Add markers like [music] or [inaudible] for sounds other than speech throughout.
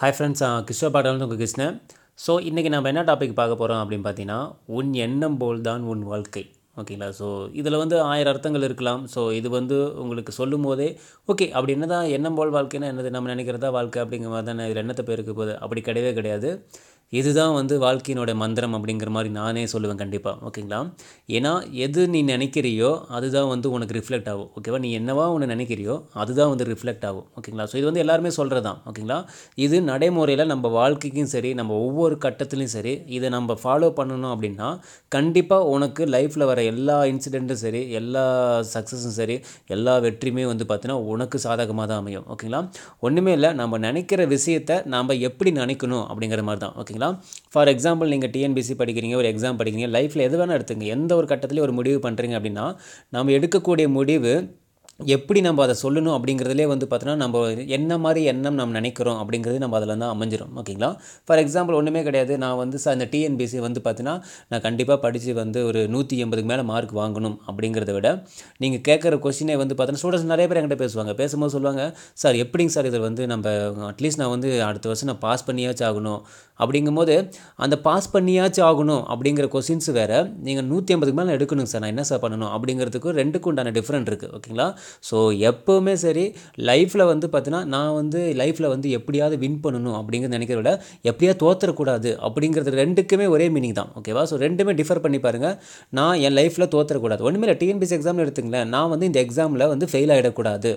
hi friends கிஷோ பாடல்னு உங்கள் Krishnan so இன்றைக்கி நம்ம என்ன டாபிக் பார்க்க போகிறோம் அப்படின்னு பார்த்தீங்கன்னா உன் எண்ணம் போல் தான் உன் வாழ்க்கை ஓகேங்களா ஸோ இதில் வந்து ஆயிரம் அர்த்தங்கள் இருக்கலாம் ஸோ இது வந்து உங்களுக்கு சொல்லும் போதே ஓகே அப்படி என்ன தான் எண்ணம் போல் வாழ்க்கைன்னா என்னது நம்ம நினைக்கிறதா வாழ்க்கை அப்படிங்கிற மாதிரி தானே இதில் எண்ணத்தை பேருக்கு போகுது அப்படி கிடையவே கிடையாது இதுதான் வந்து வாழ்க்கையினோட மந்திரம் அப்படிங்கிற மாதிரி நானே சொல்லுவேன் கண்டிப்பாக ஓகேங்களா ஏன்னா எது நீ நினைக்கிறியோ அதுதான் வந்து உனக்கு ரிஃப்ளெக்ட் ஆகும் ஓகேவா நீ என்னவா ஒன்று நினைக்கிறியோ அதுதான் வந்து ரிஃப்ளெக்ட் ஆகும் ஓகேங்களா ஸோ இது வந்து எல்லாருமே சொல்கிறது தான் ஓகேங்களா இது நடைமுறையில் நம்ம வாழ்க்கைக்கும் சரி நம்ம ஒவ்வொரு கட்டத்துலையும் சரி இதை நம்ம ஃபாலோ பண்ணணும் அப்படின்னா கண்டிப்பாக உனக்கு லைஃப்பில் வர எல்லா இன்சிடெண்ட்டும் சரி எல்லா சக்ஸஸும் சரி எல்லா வெற்றியுமே வந்து பார்த்தீங்கன்னா உனக்கு சாதகமாக தான் அமையும் ஓகேங்களா ஒன்றுமே இல்லை நம்ம நினைக்கிற விஷயத்தை நாம் எப்படி நினைக்கணும் அப்படிங்கிற மாதிரி தான் ஓகேங்களா சரிங்களா ஃபார் எக்ஸாம்பிள் நீங்கள் டிஎன்பிசி படிக்கிறீங்க ஒரு எக்ஸாம் படிக்கிறீங்க லைஃப்பில் எது வேணால் எடுத்துங்க எந்த ஒரு கட்டத்துலேயும் ஒரு முடிவு பண்ணுறீங்க அப்படின்னா நம்ம எடுக்கக்கூடிய முடிவு எப்படி நம்ம அதை சொல்லணும் அப்படிங்கிறதுலே வந்து பார்த்தோன்னா நம்ம என்ன மாதிரி எண்ணம் நம்ம நினைக்கிறோம் அப்படிங்கிறது நம்ம அதில் தான் அமைஞ்சிரும் ஓகேங்களா ஃபார் எக்ஸாம்பிள் ஒன்றுமே கிடையாது நான் வந்து சார் இந்த டிஎன்பிசி வந்து பார்த்தீங்கன்னா நான் கண்டிப்பாக படித்து வந்து ஒரு நூற்றி எண்பதுக்கு மேலே மார்க் வாங்கணும் அப்படிங்கிறத விட நீங்கள் கேட்குற கொஸ்டினே வந்து பார்த்தோன்னா ஸ்டூடெண்ட்ஸ் நிறைய பேர் என்கிட்ட பேசுவாங்க பேசும்போது சொல்லுவாங்க சார் எப்படிங்க சார் இதில் வந்து நம்ம அட்லீஸ்ட் நான் வந்து அடுத்த வருஷம் நான் பாஸ் பண்ணியாச்சும் ஆகணும் அப்படிங்கும்போது அந்த பாஸ் பண்ணியாச்சும் ஆகணும் அப்படிங்கிற கொஸ்டின்ஸ் வேறு நீங்கள் நூற்றி ஐம்பதுக்கு மேலே எடுக்கணுங்க சார் நான் என்ன சார் பண்ணணும் அப்படிங்கிறதுக்கு ரெண்டுக்கு உண்டான டிஃப்ரெண்ட் இருக்குது ஓகேங்களா ஸோ எப்போவுமே சரி லைஃப்பில் வந்து பார்த்தீங்கன்னா நான் வந்து லைஃப்பில் வந்து எப்படியாவது வின் பண்ணணும் அப்படிங்கிறது நினைக்கிறத விட எப்படியாவது தோற்றுறக்கூடாது அப்படிங்கிறது ரெண்டுக்குமே ஒரே மீனிங் தான் ஓகேவா ஸோ ரெண்டுமே டிஃபர் பண்ணி பாருங்கள் நான் என் லைஃப்பில் தோற்றக்கூடாது ஒன்றுமே இல்லை டிஎன்பிசி எக்ஸாமில் எடுத்துங்களேன் நான் வந்து இந்த எக்ஸாமில் வந்து ஃபெயில் ஆகிடக்கூடாது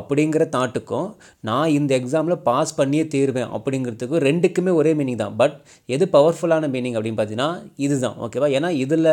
அப்படிங்கிற தாட்டுக்கும் நான் இந்த எக்ஸாமில் பாஸ் பண்ணியே தீர்வேன் அப்படிங்கிறதுக்கும் ரெண்டுக்குமே ஒரே மீனிங் தான் பட் எது பவர்ஃபுல்லான மீனிங் அப்படின்னு பார்த்தீங்கன்னா இதுதான் ஓகேவா ஏன்னா இதில்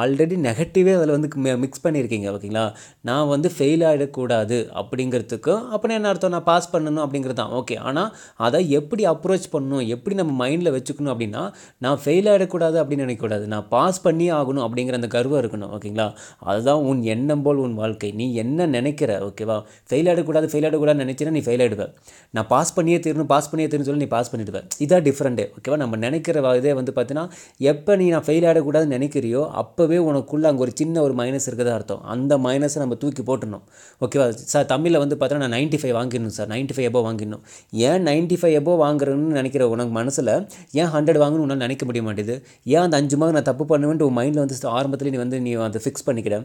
ஆல்ரெடி நெகட்டிவே அதில் வந்து மிக்ஸ் பண்ணியிருக்கீங்க ஓகேங்களா நான் வந்து ஃபெயில் ஆகிடக்கூடாது அப்படிங்கிறதுக்கும் அப்புறம் என்ன அர்த்தம் நான் பாஸ் பண்ணணும் அப்படிங்கிறது தான் ஓகே ஆனால் அதை எப்படி அப்ரோச் பண்ணணும் எப்படி நம்ம மைண்டில் வச்சுக்கணும் அப்படின்னா நான் ஃபெயில் ஆகிடக்கூடாது அப்படின்னு நினைக்கக்கூடாது நான் பாஸ் பண்ணி ஆகணும் அப்படிங்கிற அந்த கர்வம் இருக்கணும் ஓகேங்களா அதுதான் உன் எண்ணம் போல் உன் வாழ்க்கை நீ என்ன நினைக்கிற ஓகேவா ஃபெயில் ஆகிடக்கூடாது ஃபெயில் ஆகிடக்கூடாதுன்னு நினச்சினா நீ ஃபெயில் ஆகிடுவேன் நான் பாஸ் பண்ணியே தீரணும் பாஸ் பண்ணியே தீரணும் சொல்லி நீ பாஸ் பண்ணிடுவேன் இதான் டிஃப்ரெண்ட்டு ஓகேவா நம்ம நினைக்கிற இதே வந்து பார்த்தீங்கன்னா எப்போ நீ நான் ஃபெயில் ஆகிடக்கூடாதுன்னு நினைக்கிறியோ அப்போவே உனக்குள்ளே அங்கே ஒரு சின்ன ஒரு மைனஸ் இருக்கிறதா அர்த்தம் அந்த மைனஸை நம்ம தூக்கி போட்டுடணும் ஓகேவா சார் தமிழில் வந்து பார்த்தீங்கன்னா நான் நைன்ட்டி ஃபைவ் வாங்கிடணும் சார் நைன்ட்டி ஃபைவ் எபோ வாங்கிடணும் ஏன் நைன்ட்டி ஃபைவ் எபோ வாங்குறேன்னு நினைக்கிற உனக்கு மனசில் ஏன் ஹண்ட்ரட் வாங்கணும்னு உன்னால் நினைக்க முடிய மாட்டேது ஏன் அந்த அஞ்சு மார்க் நான் தப்பு பண்ணுவேன்ட்டு உன் மைண்டில் வந்து ஆரம்பத்தில் நீ வந்து நீ அதை ஃபிக்ஸ் பண்ணிக்கிட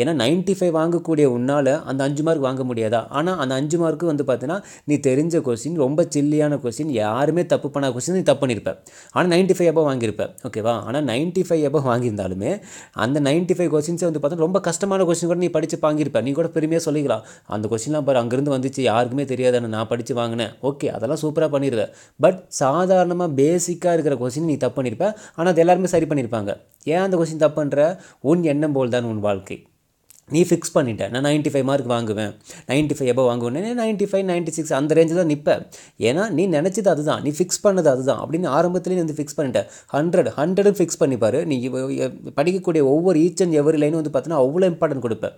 ஏன்னா நைன்ட்டி ஃபைவ் வாங்கக்கூடிய உன்னால் அந்த அஞ்சு மார்க் வாங்க முடியாதா ஆனால் அந்த அஞ்சு மார்க்கு வந்து பார்த்தீங்கன்னா நீ தெரிஞ்ச கொஸ்டின் ரொம்ப சில்லியான கொஸ்டின் யாருமே தப்பு பண்ணாத கொஸ்டின் நீ தப்பு பண்ணியிருப்பேன் ஆனால் நைன்ட்டி ஃபைவ் எபோ வாங்கியிருப்பேன் ஓகேவா ஆனால் நைன்ட்டி ஃபைவ் எபோ வாங்கியிருந்தாலுமே அந்த நைன்ட்டி ஃபைவ் கொஸ்டின்ஸே வந்து பார்த்தா ரொம்ப கஷ்டமான கொஸ்டின் கூட நீ படித்து வாங்கியிருப்பேன் நீ கூட பெருமையாக சொல்லிக்கலாம் அந்த கொஸ்டின்லாம் பாரு அங்கேருந்து வந்துச்சு யாருக்குமே தெரியாது நான் படித்து வாங்கினேன் ஓகே அதெல்லாம் சூப்பராக பண்ணிடுவேன் பட் சாதாரணமாக பேசிக்காக இருக்கிற கொஸ்டின் நீ தப்பு பண்ணியிருப்பேன் ஆனால் அது எல்லாருமே சரி பண்ணியிருப்பாங்க ஏன் அந்த கொஸ்டின் தப்புன்ற உன் எண்ணம் போல் தான் உன் வாழ்க்கை நீ ஃபிக்ஸ் பண்ணிட்ட நான் நைன்ட்டி ஃபைவ் மார்க் வாங்குவேன் நைன்ட்டி ஃபைவ் எபோ வாங்குவேன் நைன்ட்டி ஃபைவ் நைன்ட்டி சிக்ஸ் அந்த ரேஞ்சில் தான் நிற்பேன் ஏன்னா நீ நினச்சது அதுதான் நீ ஃபிக்ஸ் பண்ணது அதுதான் அப்படின்னு ஆரம்பத்துலேயே நீ வந்து ஃபிக்ஸ் பண்ணிட்டேன் ஹண்ட்ரட் ஹண்ட்ரடும் ஃபிக்ஸ் பண்ணிப்பார் நீ படிக்கக்கூடிய ஒவ்வொரு ஈச் அண்ட் எவரி லைனும் வந்து பார்த்தீங்கன்னா அவ்வளோ இம்பார்ட்டன்ட் கொடுப்பேன்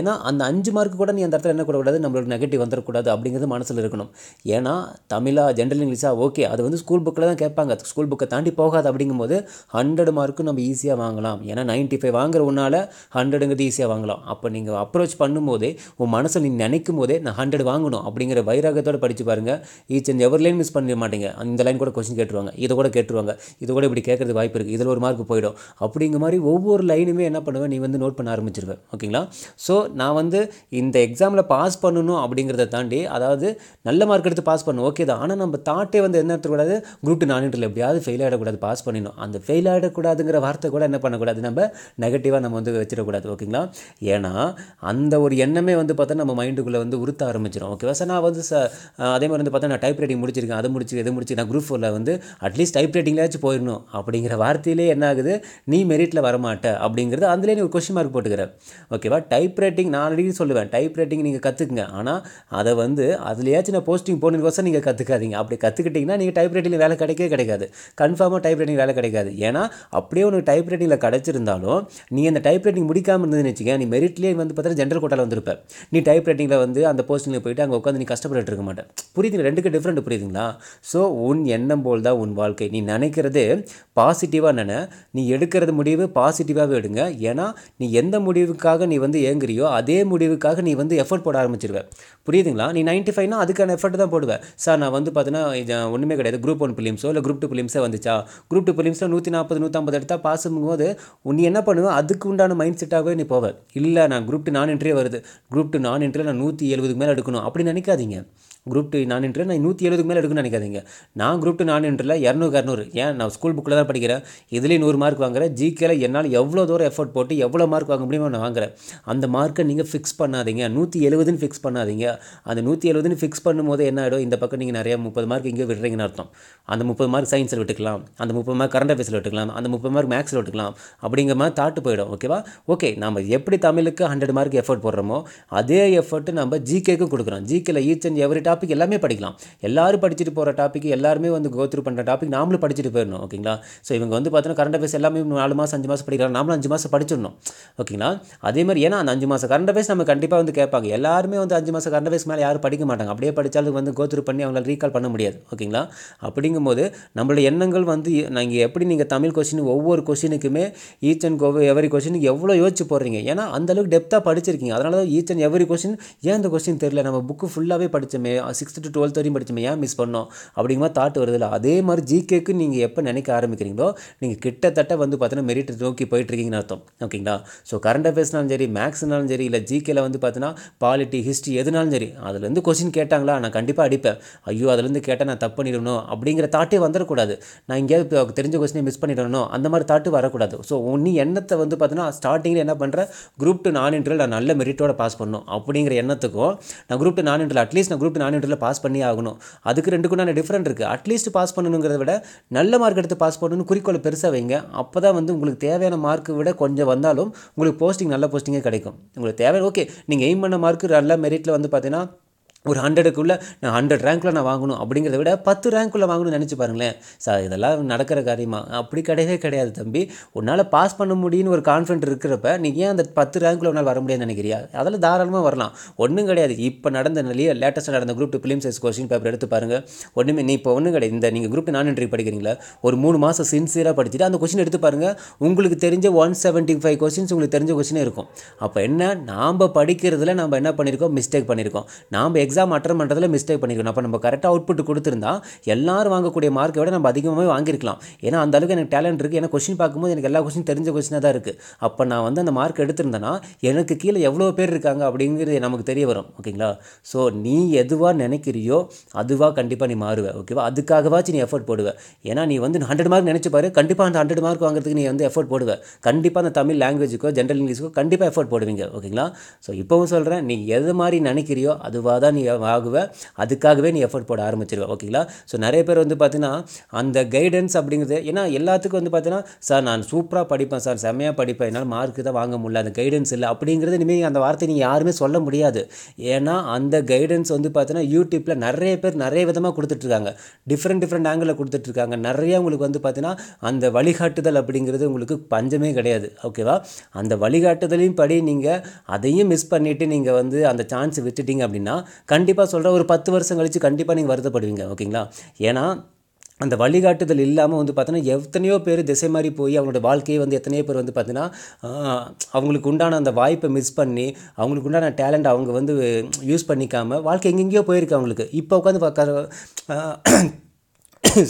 ஏன்னா அந்த அஞ்சு மார்க் கூட நீ அந்த இடத்துல என்ன கூடாது நம்மளோட நெகட்டிவ் வந்துடக்கூடாது அப்படிங்கிறது மனசில் இருக்கணும் ஏன்னா தமிழா ஜென்ரல் இங்கிலீஷாக ஓகே அது வந்து ஸ்கூல் புக்கில் தான் கேட்பாங்க ஸ்கூல் புக்கை தாண்டி போகாது அப்படிங்கும்போது ஹண்ட்ரட் மார்க்கும் நம்ம ஈஸியாக வாங்கலாம் ஏன்னா நைன்ட்டி ஃபைவ் வாங்குற உன்னால் ஹண்ட்ரடுங்கிறது ஈஸியாக வாங்கலாம் அப்போ நீங்கள் அப்ரோச் பண்ணும்போதே உன் மனசில் நீ நினைக்கும் போதே நான் ஹண்ட்ரட் வாங்கணும் அப்படிங்கிற வைராகத்தோடு படித்து பாருங்கள் each and every line miss பண்ணிட மாட்டீங்க அந்த லைன் கூட கொஸ்டின் கேட்டுருவாங்க இதை கூட கேட்டுருவாங்க இதை கூட இப்படி கேட்குறது வாய்ப்பு இருக்குது இதில் ஒரு மார்க் போயிடும் அப்படிங்கிற மாதிரி ஒவ்வொரு லைனுமே என்ன பண்ணுவேன் நீ வந்து நோட் பண்ண ஆரம்பிச்சிருவேன் ஓகேங்களா ஸோ நான் வந்து இந்த எக்ஸாமில் பாஸ் பண்ணணும் அப்படிங்கிறத தாண்டி அதாவது நல்ல மார்க் எடுத்து பாஸ் பண்ணணும் ஓகே தான் ஆனால் நம்ம தாட்டே வந்து என்ன எடுத்துக்கூடாது குரூப் டூ நான் எப்படியாவது ஃபெயில் ஆகிடக்கூடாது பாஸ் பண்ணிடணும் அந்த ஃபெயில் ஆகிடக்கூடாதுங்கிற வார்த்தை கூட என்ன பண்ணக்கூடாது நம்ம நெகட்டிவாக நம்ம வந்து வச்சிடக்கூடாது ஓகேங்களா ஏன்னா அந்த ஒரு எண்ணமே வந்து பார்த்தா நம்ம மைண்டுக்குள்ளே வந்து உறுத்த ஆரம்பிச்சிடும் ஓகேவா சார் நான் வந்து ச அதே மாதிரி வந்து பார்த்தா நான் டைப் ரைட்டிங் முடிச்சிருக்கேன் அதை முடிச்சு இதை முடிச்சு நான் குரூப் ஃபோரில் வந்து அட்லீஸ்ட் டைப் ரைட்டிங்லேயாச்சும் போயிடணும் அப்படிங்கிற வார்த்தையிலே என்ன ஆகுது நீ மெரிட்டில் வரமாட்ட அப்படிங்கிறது அதுலேயே நீ ஒரு கொஷின் மார்க் போட்டுக்கிறேன் ஓகேவா டைப் ரைட்டிங் நான் ஆல்ரெடி சொல்லுவேன் டைப் ரைட்டிங் நீங்கள் கற்றுக்குங்க ஆனால் அதை வந்து அதுலேயாச்சும் நான் போஸ்டிங் வசம் நீங்கள் கற்றுக்காதீங்க அப்படி கற்றுக்கிட்டிங்கன்னா நீங்கள் டைப் ரைட்டிங் வேலை கிடைக்கவே கிடைக்காது கன்ஃபார்மாக டைப் ரைட்டிங் வேலை கிடைக்காது ஏன்னா அப்படியே உனக்கு டைப் ரைட்டிங்கில் கிடச்சிருந்தாலும் நீ அந்த டைப் ரைட்டிங் முடிக்காமல் இருந்ததுன்னு வச்சுக்கேன் நீ மெரிட்லேயே வந்து பார்த்தா ஜென்ரல் கோட்டாவில் வந்திருப்பேன் நீ டைப் ரைட்டிங்கில் வந்து அந்த போஸ்டிங்கில் போயிட்டு அங்கே உட்காந்து நீ கஷ்டப்பட்டு இருக்க மாட்டேன் புரியுதுங்க ரெண்டுக்கு டிஃப்ரெண்ட் புரியுதுங்களா ஸோ உன் எண்ணம் போல் தான் உன் வாழ்க்கை நீ நினைக்கிறது பாசிட்டிவாக நினை நீ எடுக்கிறது முடிவு பாசிட்டிவாகவே எடுங்க ஏன்னா நீ எந்த முடிவுக்காக நீ வந்து ஏங்குறியோ அதே முடிவுக்காக நீ வந்து எஃபர்ட் போட ஆரம்பிச்சிருவேன் புரியுதுங்களா நீ நைன்ட்டி ஃபைவ்னா அதுக்கான எஃபர்ட் தான் போடுவேன் சார் நான் வந்து பார்த்தீங்கன்னா ஒன்றுமே கிடையாது குரூப் ஒன் ஃபிலிம்ஸோ இல்லை குரூப் டூ பிலிம்ஸே வந்துச்சா குரூப் டூ பிலிம்ஸில் நூற்றி நாற்பது நூற்றம்பது எடுத்தால் பாஸ் போது நீ என்ன பண்ணுவேன் அதுக்கு உண்டான மைண்ட் செட்டாகவே நீ போவேன் இல்லை நான் குரூப் டூ நான் இன்ட்ரியே வருது குரூப் டூ நான் இன்ட்ரியே நான் நூற்றி எழுபதுக்கு மேலே எடுக்கணும் அப்படி நினைக்காதீங்க குரூப் டூ நான் இன்ட்ரு நான் நூற்றி எழுபது மேலே எடுக்கணும்னு நினைக்காதீங்க நான் குரூப் டூ நான் இன்ட்ரில் இரநூறு இரநூறு ஏன் நான் ஸ்கூல் புக்கில் தான் படிக்கிறேன் இதுலேயும் நூறு மார்க் வாங்குறேன் ஜிகேல என்னால் எவ்வளோ தூரம் எஃபர்ட் போட்டு எவ்வளோ மார்க் வாங்க முடியுமோ நான் வாங்குறேன் அந்த மார்க்கை நீங்கள் ஃபிக்ஸ் பண்ணாதீங்க நூற்றி எழுபதுன்னு ஃபிக்ஸ் பண்ணாதீங்க அந்த நூற்றி எழுபதுன்னு ஃபிக்ஸ் பண்ணும்போது என்ன ஆகிடும் இந்த பக்கம் நீங்கள் நிறையா முப்பது மார்க் இங்கே விடுறீங்கன்னு அர்த்தம் அந்த முப்பது மார்க் சயின்ஸில் விட்டுக்கலாம் அந்த முப்பது மார்க் கரண்ட் அஃபேஸில் விட்டுக்கலாம் அந்த முப்பது மார்க் மேக்ஸில் விட்டுக்கலாம் அப்படிங்கிற மாதிரி தாட்டு போயிடும் ஓகேவா ஓகே நம்ம எப்படி தமிழுக்கு ஹண்ட்ரட் மார்க் எஃபர்ட் போடுறோமோ அதே எஃபர்ட் நம்ம ஜிகேக்கும் கொடுக்குறோம் ஜிகேல ஈச் அண்ட் எவ்ரிட்டா டாபிக் எல்லாமே படிக்கலாம் எல்லாரும் படிச்சுட்டு போகிற டாபிக் எல்லாருமே வந்து கோத்ரூ பண்ணுற டாபிக் நாமளும் படிச்சுட்டு போயிடணும் ஓகேங்களா ஸோ இவங்க வந்து பார்த்தோன்னா கரண்ட் அஃபேர்ஸ் எல்லாமே நாலு மாதம் அஞ்சு மாதம் படிக்கலாம் நாமளும் அஞ்சு மாதம் படிச்சிடணும் ஓகேங்களா அதே மாதிரி ஏன்னா அந்த அஞ்சு மாதம் கரண்ட் அஃபேர்ஸ் நம்ம கண்டிப்பாக வந்து கேட்பாங்க எல்லாருமே வந்து அஞ்சு மாதம் கரண்ட் அஃபேர்ஸ் மேலே யாரும் படிக்க மாட்டாங்க அப்படியே படித்தாலும் வந்து கோத்ரூ பண்ணி அவங்களால ரீகால் பண்ண முடியாது ஓகேங்களா அப்படிங்கும்போது நம்மளோட எண்ணங்கள் வந்து நாங்கள் எப்படி நீங்கள் தமிழ் கொஸ்டின் ஒவ்வொரு கொஸ்டினுக்குமே ஈச் அண்ட் கோவ எவரி கொஸ்டினுக்கு எவ்வளோ யோசிச்சு போடுறீங்க ஏன்னா அந்தளவுக்கு டெப்த்தாக படிச்சிருக்கீங்க அதனால தான் ஈச் அண்ட் எவரி கொஸ்டின் ஏன் அந்த கொஸ்டின் தெரியல நம்ம புக்கு ஃபுல்லாகவே படித்தோமே சிக்ஸ்த்து டு டுவெல்த் வரையும் படித்தோம் ஏன் மிஸ் பண்ணோம் அப்படிங்கிற மாதிரி தாட் வருதுல்ல அதே மாதிரி ஜிகேக்கு நீங்கள் எப்போ நினைக்க ஆரம்பிக்கிறீங்களோ நீங்கள் கிட்டத்தட்ட வந்து பார்த்தீங்கன்னா மெரிட் நோக்கி போயிட்டுருக்கீங்கன்னு அர்த்தம் ஓகேங்களா ஸோ கரண்ட் அஃபேர்ஸ்னாலும் சரி மேக்ஸ்னாலும் சரி இல்லை ஜிகேல வந்து பார்த்தீங்கன்னா பாலிட்டி ஹிஸ்ட்ரி எதுனாலும் சரி அதுலேருந்து கொஸ்டின் கேட்டாங்களா நான் கண்டிப்பாக அடிப்பேன் ஐயோ அதுலேருந்து கேட்டால் நான் தப்பு பண்ணிடணும் அப்படிங்கிற தாட்டே வந்துடக்கூடாது நான் எங்கேயாவது தெரிஞ்ச கொஸ்டினை மிஸ் பண்ணிடணும் அந்த மாதிரி தாட்டு வரக்கூடாது ஸோ நீ எண்ணத்தை வந்து பார்த்தீங்கன்னா ஸ்டார்டிங்கில் என்ன பண்ணுற குரூப் டூ நான் இன்டர்வியூ நான் நல்ல மெரிட்டோட பாஸ் பண்ணணும் அப்படிங்கிற எண்ணத்துக்கும் நான் குரூப் டூ நான் இன்டர்வியூ அட்லீஸ்ட் நான் குரூப் டூ நான் மாநிலத்தில் பாஸ் பண்ணி ஆகணும் அதுக்கு ரெண்டுக்குண்டான டிஃப்ரெண்ட் இருக்குது அட்லீஸ்ட் பாஸ் பண்ணணுங்கிறத விட நல்ல மார்க் எடுத்து பாஸ் பண்ணணும்னு குறிக்கோளை பெருசாக வைங்க அப்போ தான் வந்து உங்களுக்கு தேவையான மார்க்கை விட கொஞ்சம் வந்தாலும் உங்களுக்கு போஸ்டிங் நல்ல போஸ்டிங்கே கிடைக்கும் உங்களுக்கு தேவை ஓகே நீங்கள் எய்ம் பண்ண மார்க்கு நல்ல மெரிட்டில் வந்து பார்த்தீங்கன்னா ஒரு ஹண்ட்ரடுக்குள்ளே நான் ஹண்ட்ரட் ரேங்க்கில் நான் வாங்கணும் அப்படிங்கிறத விட பத்து ரேங்க்குள்ளே வாங்கணும்னு நினச்சி பாருங்களேன் சார் இதெல்லாம் நடக்கிற காரியமா அப்படி கிடையவே கிடையாது தம்பி உன்னால் பாஸ் பண்ண முடியும்னு ஒரு கான்ஃபிடென்ட் இருக்கிறப்ப நீ ஏன் அந்த பத்து ரேங்க்கில் உன்னால் வர முடியாதுன்னு நினைக்கிறியா அதில் தாராளமாக வரலாம் ஒன்றும் கிடையாது இப்போ நடந்த நிலையே லேட்டஸ்ட்டாக நடந்த குரூப் டூ ஃபிலிம் சைஸ் கொஸ்டின் பேப்பர் எடுத்து பாருங்கள் ஒன்றுமே நீ இப்போ ஒன்றும் கிடையாது இந்த நீங்கள் குரூப் நான் என்ட்ரி படிக்கிறீங்களா ஒரு மூணு மாதம் சின்சியராக படிச்சுட்டு அந்த கொஸ்டின் எடுத்து பாருங்கள் உங்களுக்கு தெரிஞ்ச ஒன் செவன்ட்டி ஃபைவ் கொஸ்டின்ஸ் உங்களுக்கு தெரிஞ்ச கொஸ்டினே இருக்கும் அப்போ என்ன நாம் படிக்கிறதுல நம்ம என்ன பண்ணியிருக்கோம் மிஸ்டேக் பண்ணியிருக்கோம் நாம் எக்ஸாம் அட்டன் பண்ணுறதுல மிஸ்டேக் பண்ணிக்கணும் அப்போ நம்ம கரெக்டாக அவுட்புட் கொடுத்துருந்தா எல்லோரும் வாங்கக்கூடிய மார்க்கை விட நம்ம அதிகமாக வாங்கியிருக்கலாம் ஏன்னா அந்த அளவுக்கு எனக்கு டேலண்ட் இருக்குது எனக்கு கொஸ்டின் பார்க்கும்போது எனக்கு எல்லா கொஸ்டின் தெரிஞ்ச கொஸ்டினாக தான் இருக்குது அப்போ நான் வந்து அந்த மார்க் எடுத்திருந்தேன்னா எனக்கு கீழே எவ்வளோ பேர் இருக்காங்க அப்படிங்கிறது நமக்கு தெரிய வரும் ஓகேங்களா ஸோ நீ எதுவாக நினைக்கிறியோ அதுவாக கண்டிப்பாக நீ மாறுவேன் ஓகேவா அதுக்காகவாச்சும் நீ எஃபர்ட் போடுவேன் ஏன்னா நீ வந்து ஹண்ட்ரட் மார்க் நினச்சி பாரு கண்டிப்பாக அந்த ஹண்ட்ரட் மார்க் வாங்குறதுக்கு நீ வந்து எஃபர்ட் போடுவேன் கண்டிப்பாக அந்த தமிழ் லாங்குவேஜுக்கோ ஜென்ரல் இங்கிலீஷுக்கோ கண்டிப்பாக எஃபர்ட் போடுவீங்க ஓகேங்களா ஸோ இப்போவும் சொல்கிறேன் நீ எது மாதிரி நினைக்கிறியோ அதுவாக தான் நீ நீ ஆகுவ அதுக்காகவே நீ எஃபர்ட் போட ஆரம்பிச்சிருவ ஓகேங்களா ஸோ நிறைய பேர் வந்து பார்த்தீங்கன்னா அந்த கைடன்ஸ் அப்படிங்கிறது ஏன்னா எல்லாத்துக்கும் வந்து பார்த்தீங்கன்னா சார் நான் சூப்பராக படிப்பேன் சார் செம்மையாக படிப்பேன் என்னால் மார்க்கு தான் வாங்க முடியல அந்த கைடன்ஸ் இல்லை அப்படிங்கிறது இனிமேல் அந்த வார்த்தை நீங்கள் யாருமே சொல்ல முடியாது ஏன்னா அந்த கைடன்ஸ் வந்து பார்த்தீங்கன்னா யூடியூப்பில் நிறைய பேர் நிறைய விதமாக கொடுத்துட்ருக்காங்க டிஃப்ரெண்ட் டிஃப்ரெண்ட் ஆங்கிளில் கொடுத்துட்ருக்காங்க நிறைய உங்களுக்கு வந்து பார்த்தீங்கன்னா அந்த வழிகாட்டுதல் அப்படிங்கிறது உங்களுக்கு பஞ்சமே கிடையாது ஓகேவா அந்த வழிகாட்டுதலையும் படி நீங்கள் அதையும் மிஸ் பண்ணிவிட்டு நீங்கள் வந்து அந்த சான்ஸ் விட்டுட்டீங்க அப்படின்னா கண்டிப்பாக சொல்கிற ஒரு பத்து வருஷம் கழித்து கண்டிப்பாக நீங்கள் வருத்தப்படுவீங்க ஓகேங்களா ஏன்னா அந்த வழிகாட்டுதல் இல்லாமல் வந்து பார்த்தீங்கன்னா எத்தனையோ பேர் திசை மாதிரி போய் அவங்களோட வாழ்க்கையை வந்து எத்தனையோ பேர் வந்து பார்த்தீங்கன்னா அவங்களுக்கு உண்டான அந்த வாய்ப்பை மிஸ் பண்ணி அவங்களுக்கு உண்டான டேலண்ட் அவங்க வந்து யூஸ் பண்ணிக்காமல் வாழ்க்கை எங்கெங்கேயோ போயிருக்கு அவங்களுக்கு இப்போ உட்காந்து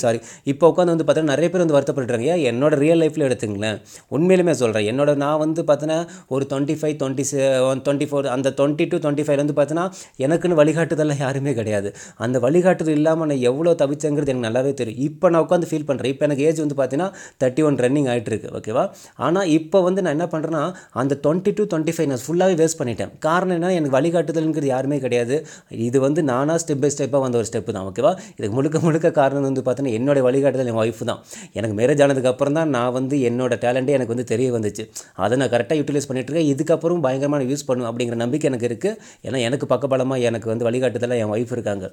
சாரி [coughs] இப்போ உட்காந்து வந்து பார்த்தோன்னா நிறைய பேர் வந்து வருத்தப்பட்டுறாங்க ஏன் என்னோட ரியல் லைஃப்பில் எடுத்துங்களேன் உண்மையிலுமே சொல்கிறேன் என்னோட நான் வந்து பார்த்தோன்னா ஒரு twenty five twenty one twenty four அந்த டுவெண்ட்டி டூ டுவெண்ட்டி ஃபைவ்லேருந்து பார்த்தோன்னா எனக்குன்னு வழிகாட்டுதெல்லாம் யாருமே கிடையாது அந்த வழிகாட்டுதல் இல்லாமல் நான் எவ்வளோ தவிச்சங்கிறது எனக்கு நல்லாவே தெரியும் இப்போ நான் உட்காந்து ஃபீல் பண்ணுறேன் இப்போ எனக்கு ஏஜ் வந்து பார்த்தீங்கன்னா தேர்ட்டி ஒன் ரன்னிங் ஆகிட்டுருக்கு ஓகேவா ஆனால் இப்போ வந்து நான் என்ன பண்ணுறேன்னா அந்த டுவெண்ட்டி டூ டுவெண்ட்டி ஃபைவ் நான் ஃபுல்லாகவே வேஸ்ட் பண்ணிட்டேன் காரணம் என்ன எனக்கு வழிகாட்டுதல்ங்கிறது யாருமே கிடையாது இது வந்து நானாக ஸ்டெப் பை ஸ்டெப்பாக வந்த ஒரு ஸ்டெப்பு தான் ஓகேவா இதுக்கு முழுக்க முழுக்க காரணம் வந்து போது பார்த்தோன்னா என்னோடய வழிகாட்டுதல் என் ஒய்ஃப் தான் எனக்கு மேரேஜ் ஆனதுக்கப்புறம் தான் நான் வந்து என்னோடய டேலண்ட்டே எனக்கு வந்து தெரிய வந்துச்சு அதை நான் கரெக்டாக யூட்டிலைஸ் பண்ணிட்டுருக்கேன் இதுக்கப்புறம் பயங்கரமான யூஸ் பண்ணும் அப்படிங்கிற நம்பிக்கை எனக்கு இருக்குது ஏன்னா எனக்கு பக்கபலமாக எனக்கு வந்து வழிகாட்டுதலாக என் ஒய்ஃப் இருக்காங்க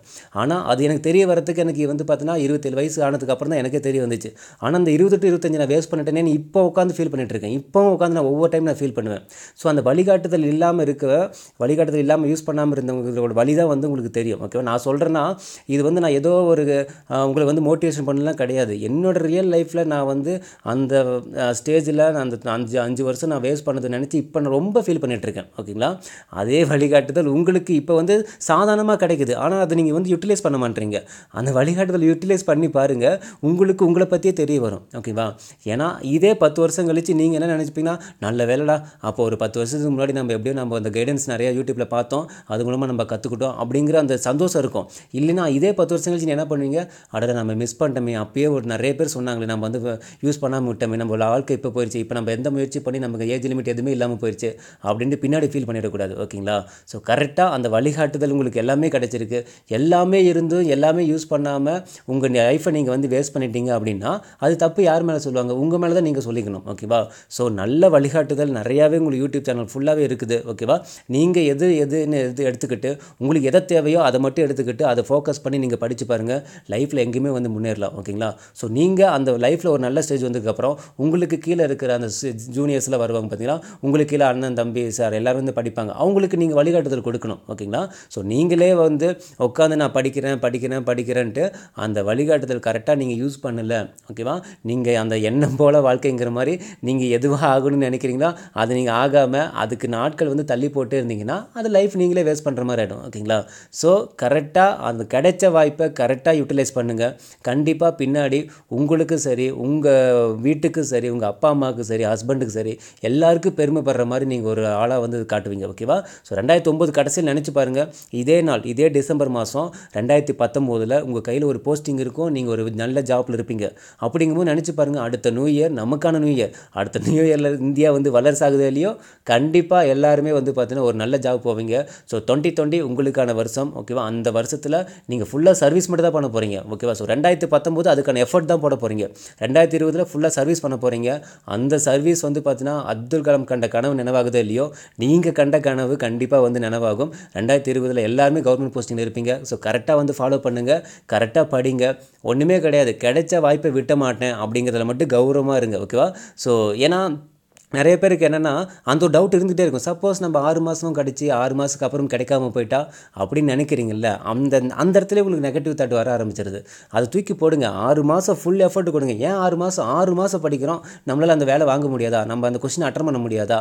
ஆனால் அது எனக்கு தெரிய வரத்துக்கு எனக்கு வந்து பார்த்தீங்கன்னா இருபத்தேழு வயசு ஆனதுக்கப்புறம் தான் எனக்கே தெரிய வந்துச்சு ஆனால் அந்த இருபத்தெட்டு இருபத்தஞ்சு நான் வேஸ்ட் பண்ணிட்டேனே இப்போ உட்காந்து ஃபீல் பண்ணிட்டுருக்கேன் இப்போ உட்காந்து நான் ஒவ்வொரு டைம் நான் ஃபீல் பண்ணுவேன் ஸோ அந்த வழிகாட்டுதல் இல்லாமல் இருக்க வழிகாட்டுதல் இல்லாமல் யூஸ் பண்ணாமல் இருந்தவங்களோட வழி தான் வந்து உங்களுக்கு தெரியும் ஓகேவா நான் சொல்கிறேன்னா இது வந்து நான் ஏதோ ஒரு உங்களை வந்து வந்து மோட்டிவேஷன் பண்ணலாம் கிடையாது என்னோடய ரியல் லைஃப்பில் நான் வந்து அந்த ஸ்டேஜில் அந்த அஞ்சு அஞ்சு வருஷம் நான் வேஸ்ட் பண்ணதை நினச்சி இப்போ நான் ரொம்ப ஃபீல் பண்ணிகிட்ருக்கேன் ஓகேங்களா அதே வழிகாட்டுதல் உங்களுக்கு இப்போ வந்து சாதாரணமாக கிடைக்குது ஆனால் அதை நீங்கள் வந்து யூட்டிலைஸ் பண்ண மாட்டீங்க அந்த வழிகாட்டுதல் யூட்டிலைஸ் பண்ணி பாருங்கள் உங்களுக்கு உங்களை பற்றியே தெரிய வரும் ஓகேவா ஏன்னா இதே பத்து வருஷம் கழித்து நீங்கள் என்ன நினச்சிப்பீங்கன்னா நல்ல வேலைடா அப்போ ஒரு பத்து வருஷத்துக்கு முன்னாடி நம்ம எப்படியோ நம்ம அந்த கைடன்ஸ் நிறையா யூடியூப்பில் பார்த்தோம் அது மூலமாக நம்ம கற்றுக்கிட்டோம் அப்படிங்கிற அந்த சந்தோஷம் இருக்கும் இல்லைனா இதே பத்து வருஷம் கழிச்சு என்ன பண்ணுவீங்க அடடா நம்ம நம்ம மிஸ் பண்ணிட்டோமே அப்போயே ஒரு நிறைய பேர் சொன்னாங்களே நம்ம வந்து யூஸ் பண்ணாமல் விட்டோமே நம்ம வாழ்க்கை இப்போ போயிடுச்சு இப்போ நம்ம எந்த முயற்சி பண்ணி நமக்கு ஏஜ் லிமிட் எதுவுமே இல்லாமல் போயிடுச்சு அப்படின்ட்டு பின்னாடி ஃபீல் பண்ணிடக்கூடாது ஓகேங்களா ஸோ கரெக்டாக அந்த வழிகாட்டுதல் உங்களுக்கு எல்லாமே கிடச்சிருக்கு எல்லாமே இருந்தும் எல்லாமே யூஸ் பண்ணாமல் உங்கள் லைஃப்பை நீங்கள் வந்து வேஸ்ட் பண்ணிட்டீங்க அப்படின்னா அது தப்பு யார் மேலே சொல்லுவாங்க உங்கள் மேலே தான் நீங்கள் சொல்லிக்கணும் ஓகேவா ஸோ நல்ல வழிகாட்டுதல் நிறையாவே உங்களுக்கு யூடியூப் சேனல் ஃபுல்லாகவே இருக்குது ஓகேவா நீங்கள் எது எதுன்னு எது எடுத்துக்கிட்டு உங்களுக்கு எதை தேவையோ அதை மட்டும் எடுத்துக்கிட்டு அதை ஃபோக்கஸ் பண்ணி நீங்கள் படித்து பாருங்கள் லைஃப்பில் எங்கேயுமே வந்து முன்னேறலாம் ஓகேங்களா ஸோ நீங்கள் அந்த லைஃப்பில் ஒரு நல்ல ஸ்டேஜ் வந்ததுக்கப்புறம் உங்களுக்கு கீழே இருக்கிற அந்த ஜூனியர்ஸில் வருவாங்க பார்த்தீங்கன்னா உங்களுக்கு கீழே அண்ணன் தம்பி சார் எல்லோரும் வந்து படிப்பாங்க அவங்களுக்கு நீங்கள் வழிகாட்டுதல் கொடுக்கணும் ஓகேங்களா ஸோ நீங்களே வந்து உட்காந்து நான் படிக்கிறேன் படிக்கிறேன் படிக்கிறேன்ட்டு அந்த வழிகாட்டுதல் கரெக்டாக நீங்கள் யூஸ் பண்ணலை ஓகேவா நீங்கள் அந்த எண்ணம் போல் வாழ்க்கைங்கிற மாதிரி நீங்கள் எதுவாக ஆகணும்னு நினைக்கிறீங்களா அது நீங்கள் ஆகாமல் அதுக்கு நாட்கள் வந்து தள்ளி போட்டு இருந்தீங்கன்னா அது லைஃப் நீங்களே வேஸ்ட் பண்ணுற மாதிரி ஆகிடும் ஓகேங்களா ஸோ கரெக்டாக அந்த கிடைச்ச வாய்ப்பை கரெக்டாக யூட்டிலைஸ் பண்ணுங்கள் கண்டிப்பாக பின்னாடி உங்களுக்கு சரி உங்கள் வீட்டுக்கு சரி உங்கள் அப்பா அம்மாவுக்கு சரி ஹஸ்பண்டுக்கு சரி எல்லாருக்கும் பெருமைப்படுற மாதிரி நீங்கள் ஒரு ஆளாக வந்து காட்டுவீங்க ஓகேவா ஸோ ரெண்டாயிரத்தி ஒம்பது கடைசியில் நினச்சி பாருங்கள் இதே நாள் இதே டிசம்பர் மாதம் ரெண்டாயிரத்தி பத்தொம்போதில் உங்கள் கையில் ஒரு போஸ்டிங் இருக்கும் நீங்கள் ஒரு நல்ல ஜாப்பில் இருப்பீங்க அப்படிங்கும்போது நினச்சி பாருங்கள் அடுத்த நியூ இயர் நமக்கான நியூ இயர் அடுத்த நியூ இயரில் இந்தியா வந்து வளர்ச்சி ஆகுது இல்லையோ கண்டிப்பாக எல்லாருமே வந்து பார்த்தீங்கன்னா ஒரு நல்ல ஜாப் போவீங்க ஸோ தொண்டி தொண்டி உங்களுக்கான வருஷம் ஓகேவா அந்த வருஷத்தில் நீங்கள் ஃபுல்லாக சர்வீஸ் மட்டும் தான் பண்ண போகிறீங்க ஓகேவா ஸோ ரெண்டாயிரத்து பத்தொம்போது அதுக்கான எஃபர்ட் தான் போட போகிறீங்க ரெண்டாயிரத்தி இருபதில் ஃபுல்லாக சர்வீஸ் பண்ண போகிறீங்க அந்த சர்வீஸ் வந்து பார்த்தீங்கன்னா அப்துல் கலாம் கண்ட கனவு நினைவாகுதோ இல்லையோ நீங்கள் கண்ட கனவு கண்டிப்பாக வந்து நினைவாகும் ரெண்டாயிரத்தி இருபதில் எல்லாருமே கவர்மெண்ட் போஸ்டிங்கில் இருப்பீங்க ஸோ கரெக்டாக வந்து ஃபாலோ பண்ணுங்கள் கரெக்டாக படிங்க ஒன்றுமே கிடையாது கிடைச்ச வாய்ப்பை விட்ட மாட்டேன் அப்படிங்கிறதுல மட்டும் கௌரவமாக இருங்க ஓகேவா ஸோ ஏன்னா நிறைய பேருக்கு என்னென்னா அந்த ஒரு டவுட் இருந்துகிட்டே இருக்கும் சப்போஸ் நம்ம ஆறு மாதமும் கிடச்சி ஆறு மாதத்துக்கு அப்புறம் கிடைக்காம போயிட்டா அப்படின்னு நினைக்கிறீங்கல்ல அந்த அந்த இடத்துல உங்களுக்கு நெகட்டிவ் தாட் வர ஆரம்பிச்சிருது அதை தூக்கி போடுங்க ஆறு மாதம் ஃபுல் எஃபர்ட் கொடுங்க ஏன் ஆறு மாதம் ஆறு மாதம் படிக்கிறோம் நம்மளால் அந்த வேலை வாங்க முடியாதா நம்ம அந்த கொஸ்டின் அட்டன் பண்ண முடியாதா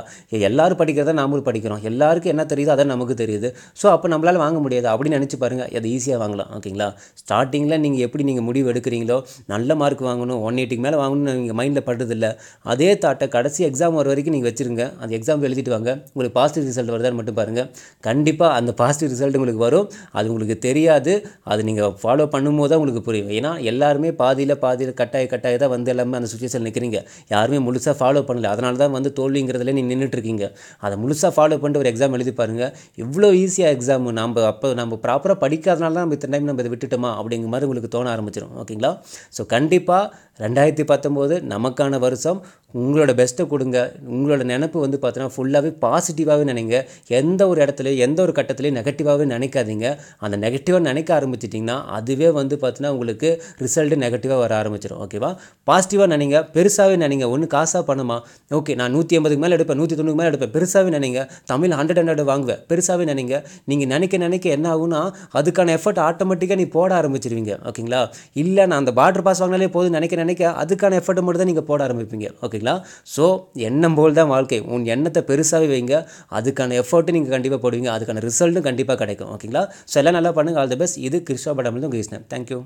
எல்லோரும் படிக்கிறதா நாமளும் படிக்கிறோம் எல்லாருக்கும் என்ன தெரியுதோ அதான் நமக்கு தெரியுது ஸோ அப்போ நம்மளால் வாங்க முடியாது அப்படின்னு நினச்சி பாருங்கள் அதை ஈஸியாக வாங்கலாம் ஓகேங்களா ஸ்டார்டிங்கில் நீங்கள் எப்படி நீங்கள் முடிவு எடுக்கிறீங்களோ நல்ல மார்க் வாங்கணும் ஒன் எயிட்டிக்கு மேலே வாங்கணும்னு நீங்கள் மைண்டில் படுறதில்ல அதே தாட்டை கடைசி எக்ஸாம் எக்ஸாம் வர வரைக்கும் நீங்கள் வச்சுருங்க அந்த எக்ஸாம் எழுதிட்டு வாங்க உங்களுக்கு பாசிட்டிவ் ரிசல்ட் வருதான்னு மட்டும் பாருங்கள் கண்டிப்பாக அந்த பாசிட்டிவ் ரிசல்ட் உங்களுக்கு வரும் அது உங்களுக்கு தெரியாது அது நீங்கள் ஃபாலோ பண்ணும்போது தான் உங்களுக்கு புரியும் ஏன்னா எல்லாருமே பாதியில் பாதியில் கட்டாய கட்டாய தான் வந்து எல்லாமே அந்த சுச்சுவேஷன் நிற்கிறீங்க யாருமே முழுசாக ஃபாலோ பண்ணல அதனால தான் வந்து தோல்விங்கிறதுல நீ நின்றுட்டுருக்கீங்க அதை முழுசாக ஃபாலோ பண்ணிட்டு ஒரு எக்ஸாம் எழுதி பாருங்கள் இவ்வளோ ஈஸியாக எக்ஸாம் நம்ம அப்போ நம்ம ப்ராப்பராக படிக்காதனால தான் நம்ம இத்தனை டைம் நம்ம இதை விட்டுட்டோமா அப்படிங்கிற மாதிரி உங்களுக்கு தோண ஆரம்பிச்சிடும் ஓகேங்களா ஸோ கண்டிப்பாக ரெண்டாயிரத்தி பத்தொம்போது நமக்கான வருஷம் உங்களோட பெஸ்ட்டை கொடுங்க உங்களோட நினப்பு வந்து பார்த்தீங்கன்னா ஃபுல்லாகவே பாசிட்டிவாகவே நினைங்க எந்த ஒரு இடத்துல எந்த ஒரு கட்டத்துலையும் நெகட்டிவாகவே நினைக்காதீங்க அந்த நெகட்டிவாக நினைக்க ஆரம்பிச்சிட்டிங்கன்னா அதுவே வந்து பார்த்தீங்கன்னா உங்களுக்கு ரிசல்ட்டு நெகட்டிவாக வர ஆரம்பிச்சிடும் ஓகேவா பாசிட்டிவாக நினைங்க பெருசாகவே நினைங்க ஒன்று காசாக பண்ணுமா ஓகே நான் நூற்றி ஐம்பதுக்கு மேலே எடுப்பேன் நூற்றி தொண்ணூறு மேலே எடுப்பேன் பெருசாகவே நினைங்க தமிழ் ஹண்ட்ரட் ஹண்ட்ரட் வாங்குவேன் பெருசாகவே நினைங்க நீங்கள் நினைக்க நினைக்க என்ன ஆகும்னா அதுக்கான எஃபர்ட் ஆட்டோமேட்டிக்காக நீ போட ஆரம்பிச்சிருவீங்க ஓகேங்களா இல்லை நான் அந்த பார்டர் பாஸ் வாங்கினாலே போதும் நினைக்க நினைக்க அதுக்கான எஃபர்ட் மட்டும் தான் நீங்கள் போட ஆரம்பிப்பீங்க ஓகேங்களா ஸோ என்ன எண்ணம் போல் தான் வாழ்க்கை உன் எண்ணத்தை பெருசாகவே வைங்க அதுக்கான எஃபர்ட்டு நீங்கள் கண்டிப்பாக போடுவீங்க அதுக்கான ரிசல்ட்டும் கண்டிப்பாக கிடைக்கும் ஓகேங்களா ஸோ எல்லாம் நல்லா பண்ணுங்கள் ஆல் தி பெஸ்ட் இது கிருஷ்ணா உங்கள் கிருஷ்ணன் தேங்க்யூ